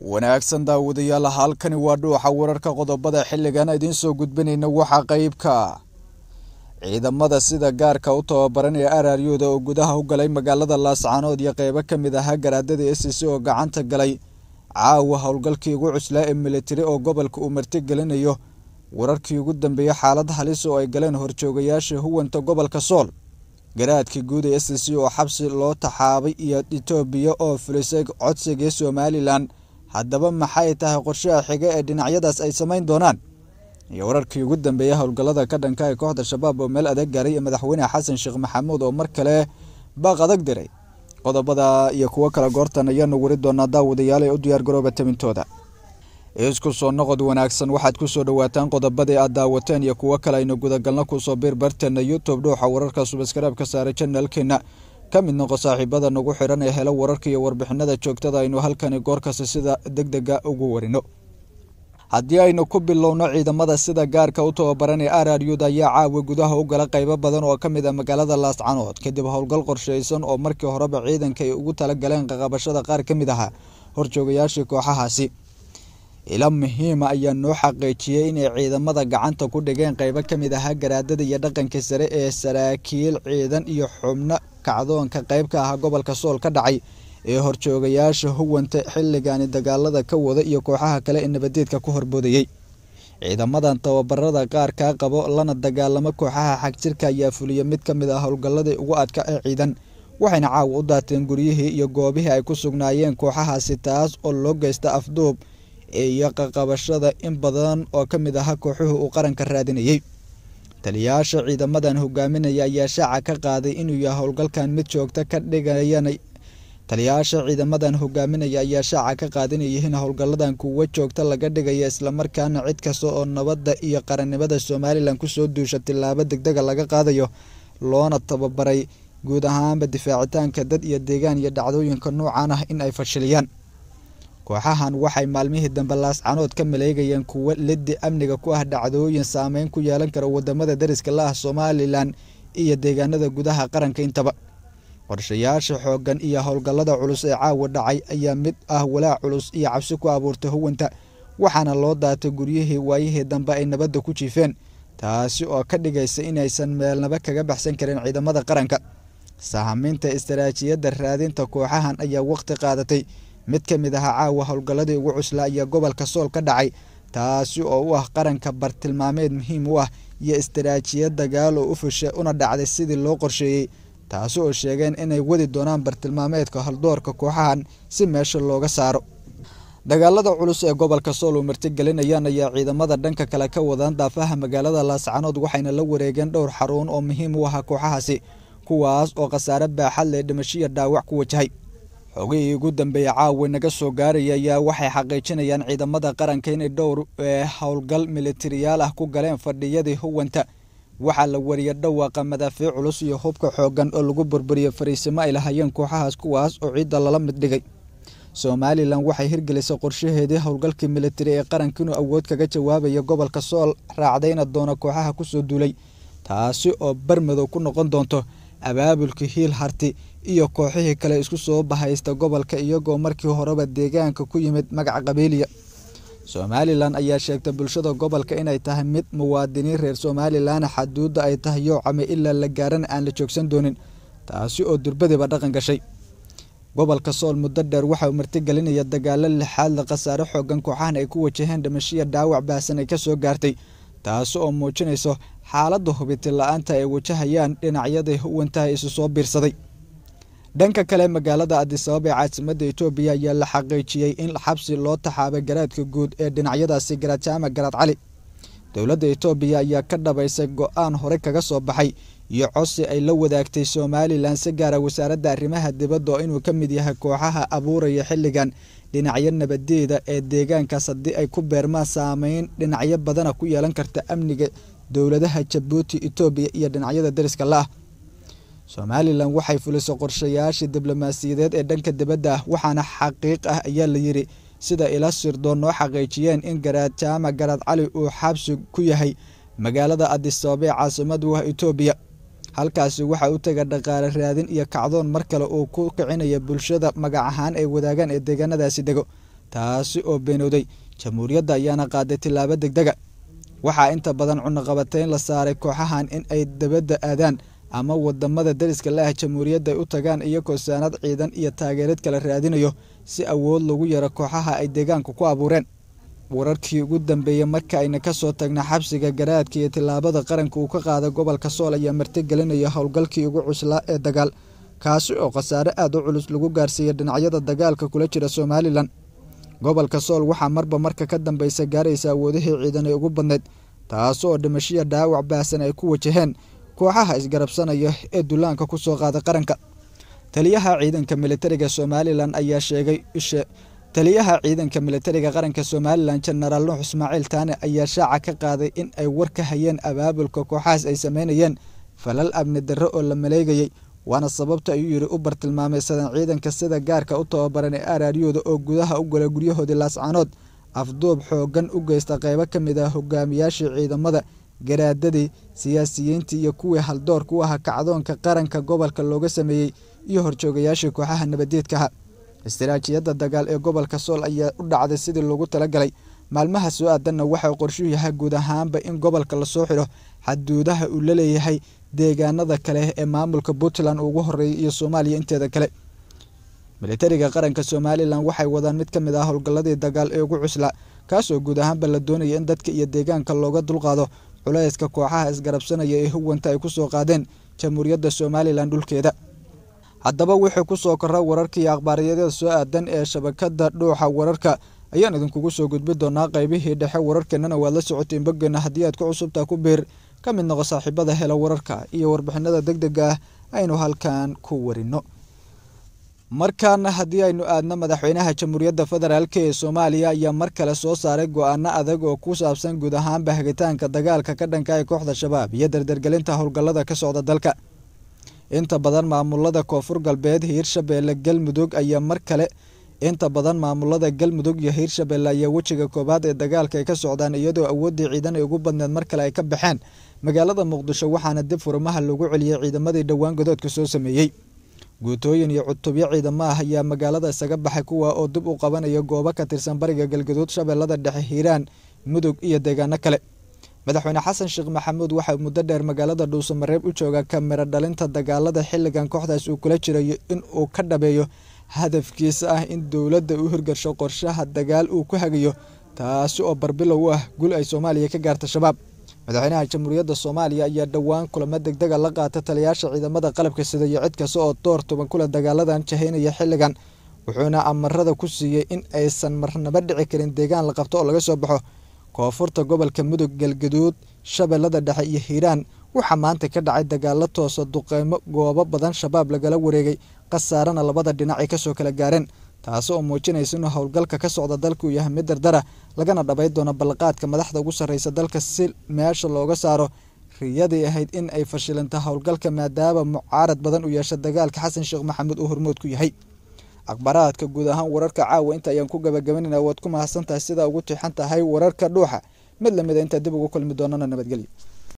wanaagsan daawadayaal halkani waa dhuuxa wararka qodobada xilligan idiin soo gudbinayna waxaa qeybka ciidamada sida gaarka u tababaran ee araaryooda oo gudaha u galay magaalada laascaanood iyo qeybo ka mid ahaa garaadada s c oo gacanta galay caawa howlgalkii ugu cuslaa ee militari oo gobolka uu martigelinayo wararkii ugu dambeeyey xaalad halis oo ay galeen horjoogayaasha huwanta gobolka sool garaadkii guud ee s c oo xabsi loo taxaabay iyo etoobiya oo fulisay codsigii somalilan haddaba maxay tahay qorshaha xiga ee dhinacyadaas ay samayn doonaan iyo wararkii ugu dambeeyay howlgallada ka dhanka ee kooxda shabaab oo meel adag gaaray iyo madaxweyne xasan sheekh maxamuud oo mar kale baaq adag diray qodobada iyo kuwo kale goortan ayaanu wari doonaa daawadayaal ee u diyaar garooba tabintooda isku soo noqod wanaagsan waxaad ku soo dhowaataan qodobadii aad daawateen iyo kuwo kale aynu gudagalna kusoo barteenna youtube dhuuxa wararka subaskaraabka saaray janalkeena ka mid noqo saaxiibada nagu xiran ee helo wararka iyo warbixinada joogtada aynu halkani goorkasta sida degdega ugu warino haddii aynu ku bilowno ciidamada sida gaarka u tababaran ee r r u ayaa caawa gudaha u gala qaybo badan oo ka mid ah magaalada laascanood kadib howlgal qorshaysan oo markii horeba ciidanka ay ugu tala galeen qaqabashada qaar ka mid ahaa horjoogayaashii kooxahaasi ila muhiima ayaa noo xaqiijiyey inay ciidamada gacanta ku dhigeen qaybo ka mid ahaa garaadada iyo dhaqanka sare ee saraakiil ciidan iyo xubno kacdoonka qayb ka ah gobolka sool ka dhacay ee horjoogayaasha huwanta xilligani dagaalada ka wada iyo kooxaha kale ee nabadeedka ku horboodayey ciidamadan tababarada qaar kaa qabo lana dagaalamo kooxaha xagjirka ayaa fuliya mid ka mid ah howlgalladii ugu adka ee ciidan waxayna caawa u daateen guryihii iyo goobihii ay ku sugnaayeen kooxahaasi taas oo loo geysta afduub iyo qaqabashada in badan oo ka mid aha kooxuhu uu qaranka raadinayey taliyaasha ciidamadan hogaaminaya ayaa shaaca ka qaaday inuu yahay howlgalkan mid joogta ka dhigayana taliyayaasha ciidamadan hogaaminaya ayaa shaaca ka qaadanay yihiin howlgalladan kuwo joogta laga dhigaya islamarkaana cid kasta oo nabadda iyo qarannimada somalilan kusoo duusha tillaabo degdega laga qaadayo loona tababaray guud ahaanba difaacitaanka dad iyo deegaan iyo dhacdooyinka noocan ah in ay fashiliyaan kooxahan waxay maalmihii dambe laascanood ka maleegayeen kuwo liddi amniga ku ah dhacdooyin saameyn ku yeelan kara wadamada dariska la ah somalilan iyo deegaanada gudaha qaranka intaba qorshayaasha xooggan iyo howlgallada culus ee caawa dhacay ayaa mid ah walaac culus iyo cabsi ku abuurtay huwanta waxaana loo daatay guryihii waayihii dambe ay nabadda ku jiifeen taasi oo ka dhigaysa inaysan meelnaba kaga baxsan karin ciidamada qaranka sahminta istaraatiijiyadda raadinta kooxahan ayaa wakhti qaadatay mid ka mid aha caawa howlgalladii ugu cuslaa iyo gobolka sool ka dhacay taasi oo u ah qaranka bartilmaameed muhiim u ah iyo istaraajiyad dagaal oo u fusha una dhacday sidii loo qorsheeyey taasi oo sheegeen inay wadi doonaan bartilmaameedka haldoorka kooxahan si meesha looga saaro dagaalada culus ee gobolka sool uu martigelinayaan ayaa ciidamada dhanka kale ka wadaan daafaha magaalada laascanood waxayna la wareegeen dhowr xaruun oo muhiim u ahaa kooxahaasi kuwaas oo khasaare baaxad leh dhimashiya dhaawac ku wajahay xogihii ugu dambeeyey caawa naga soo gaaraya ayaa waxay xaqiijinayaan ciidamada qaranka inay dhowr howlgal militariyaal ah ku galeen fadhiyadii huwanta waxaa la wariyay dhawaaqa madaafiic culus iyo hubka xooggan oo lagu burburiyey fariisimo ay lahaayeen kooxahaas kuwaas oo ciidda lala mid dhigay somalilan waxay hirgelisay qorshaheedii howlgalkii militari ee qaranka inuu awood kaga jawaabaya gobolka sool raacdayna doona kooxaha kusoo duulay taasi oo bermadow ku noqon doonto abaabulkii hiil harti iyo kooxihii kale isku soo bahaysta gobolka iyagoo markii horeba deegaanka ku yimid magaca qabiiliya somalilan ayaa sheegtay bulshada gobolka inay tahay mid muwaadiniin reer somalilana ah, xaduudda ay tahay yowcame ilaa la gaaran aan la joogsan doonin taasi oo durbadiba dhaqan gashay gobolka sool muddo dheer waxaa martigelinaya dagaalo lixaad la khasaare xooggan kooxahan ay ku wajaheen dhimashiya dhaawac baahsan ay ka soo gaartay taasi oo muujinayso xaaladda hubiti la-aanta ay wajahayaan dhinacyada huwantaha isu soo biirsaday dhanka kale magaalada adisababa ee caasimada etoobiya ayaa la xaqiijiyey in xabsi loo taxaabay garaadka guud ee dhinacyadaasi garaadjaama garaad cali dowladda etoobiya ayaa ka dhabaysay go-aan hore kaga soo baxay iyo codsi ay la wadaagtay somalilan si gaara ah wasaaradda arrimaha dibadda oo inuu ka mid yahay kooxaha abuuraya xilligan dhinacyo nabadeeda ee deegaankaas haddii ay ku beermaan saameyn dhinacyo badana ku yeelan karta amniga dowladaha jabuuti etoobiya iyo dhinacyada dariska la ah somalilan waxay fuliso qorshayaashii diblomaasiyadeed ee dhanka dibadda ah waxaana xaqiiq ah ayaa la yidhi sida ila sirdoon noo xaqiijiyeen in garaadjaama garaad cali uu xabsi ku yahay magaalada adisababa ee caasimada u ah etoobiya halkaasi waxa u tega dhaqaale raadin iyo kacdoon mar kale uu ku kicinaya bulshada magac ahaan ay wadaagaan ee deegaanadaasi dego taasi oo beenowday jamhuuriyadda ayaana qaaday tilaabo degdega waxaa inta badan cunaqabateyn la saaray kooxahan in ay dabadda aadaan ama wadamada deriska la ah jamhuuriyadda ay u tagaan iyagoo saanad ciidan iyo taageerad kala raadinayo si awood lagu yaro kooxaha ay deegaanku ku abuureen wararkii ugu dambeeyey marka ayna ka soo tagna xabsiga garaadka iyo tillaabada qaranka uu ka qaada gobolka sool ayaa martigelinaya howlgalkii ugu cuslaa ee dagaal kaasi oo khasaare aada u culus lagu gaarsiiyey dhinacyada dagaalka kula jira somalilan gobolka sool waxaa marba marka ka dambaysa gaaraysa awoodihii ciidan ee ugu badnayd taas oo dhimashiya dhaawac baahsan ay ku wajaheen kooxaha isgarabsanaya ee dullaanka ku soo qaada qaranka taliyaha ciidanka militariga somalilan ayaa sheegay taliyaha ciidanka militariga qaranka somalilan jenaraal nuux ismaaciil taane ayaa shaaca ka qaaday in ay war ka hayeen abaabulka kooxahaas ay sameynayeen falal amni darro oo la maleegayey waana sababta ayuu yidhi u bartilmaameysadeen ciidanka sida gaarka u tababaran ee araaryooda oo gudaha u gala guryahoodii laascanood afduub xooggan u geysta qaybo ka mid ah hogaamiyaashii ciidamada garaadadii siyaasiyiintii iyo kuwii haldoor ku ahaa kacdoonka qaranka gobolka looga sameeyey iyo horjoogayaashii kooxaha nabadeedkaha istiraatiijiyadda dagaal ee gobolka sool ayaa u dhacday sidii loogu talagalay maalmaha soo aadanna waxaa qorshuhu yahay guud ahaanba in gobolka lasoo xidho xaduudaha uu la leeyahay deegaanada kale ee maamulka puntland ugu horeeyay iyo soomaaliya inteeda kale militariga qaranka somalilan waxay wadaan mid ka mid ah howlgalladii dagaal ee ugu cusla kaasoo guud ahaanba la doonaya in dadka iyo deegaanka looga dulqaado culayska kooxaha isgarabsanaya ee huwanta ay ku soo qaadeen jamhuuriyadda somalilan dhulkeeda haddaba wixii ku soo kora wararkii akhbaariyada soo aadan ee shabakada dhuuxa wararka ayaan idinkugu soo gudbi doonaa qaybihii dhexe wararkeennana waad la socoteen boggeenna haddii aad ku cusubtaa ku biir ka mid noqo saaxiibada hela wararka iyo warbixinada deg dega ah aynu halkan ku warinno markaana haddii aynu aadno madaxweynaha jamhuuriyadda federaalk ee soomaaliya ayaa mar kale soo saaray go-aano adag oo ku saabsan guud ahaanba hagitaanka dagaalka ka dhanka ee kooxda shabaab iyo dardargelinta howlgallada ka socda dalka inta badan maamulada koonfur galbeed hiirshabeelle galmudug ayaa mar kale inta badan maamulada galmudug iyo hiirshabeelle ayaa wejiga koowaad ee dagaalka ay ka socdaan iyadoo awooddii ciidan ay ugu badneed mar kale ay ka baxeen magaalada muqdisho waxaana dib furumaha lagu celiyey ciidamadii dhowaan godoodka soo sameeyey guutooyin iyo cutubyo ciidamah ayaa magaalada isaga baxay kuwa oo dib u qabanaya goobo ka tirsan bariga galgaduud shabeellada dhexe hiiraan mudug iyo deegaano kale madaxweyne xasan sheekh maxamuud waxaa muddo dheer magaalada dhuusamareeb u jooga kamiro dhalinta dagaalada xilligan kooxdaas uu kula jirayo in uu ka dhabeeyo hadafkiisa ah in dowladda u hirgasho qorshaha dagaal uu ku hagayo taasi oo barbilow u ah gul ay soomaaliya ka gaarta shabaab madaxweynaha jamhuuriyadda soomaaliya ayaa dhowaan kulamo degdega ah la qaata taliyaasha ciidamada qalabka sida iyo cid kasta oo door toban kula dagaaladan jahaynaya xilligan wuxuuna amarada ku siiyey in aysan marnaba dhici karin deegaan la qabto oo laga soo baxo koonfurta gobolka mudug galgaduud shabeellada dhexe iyo hiiraan waxaa maanta ka dhacay dagaalo toosa duqeymo goobo badan shabaab lagala wareegay khasaarana labada dhinacay soo kala gaareen taasi oo muujinaysa inuu howlgalka ka socda dalka uu yahay mid dardara lagana dhabay doono ballaqaadka madaxda ugu sarreysa dalka si meesha looga saaro riyadii ahayd in ay fashilanta howlgalka maadaama mucaarad badan u yeesha dagaalka xasan sheekh maxamuud uu hormood ku yahay aqbaraadka guud ahaan wararka caawa inta ayaan ku gabagabanayna waad ku mahadsan tahay sidaa ugu tixan tahay wararka dhuuxa mid lamida ah intaa dib ugu kulmi doonana nabadgelyo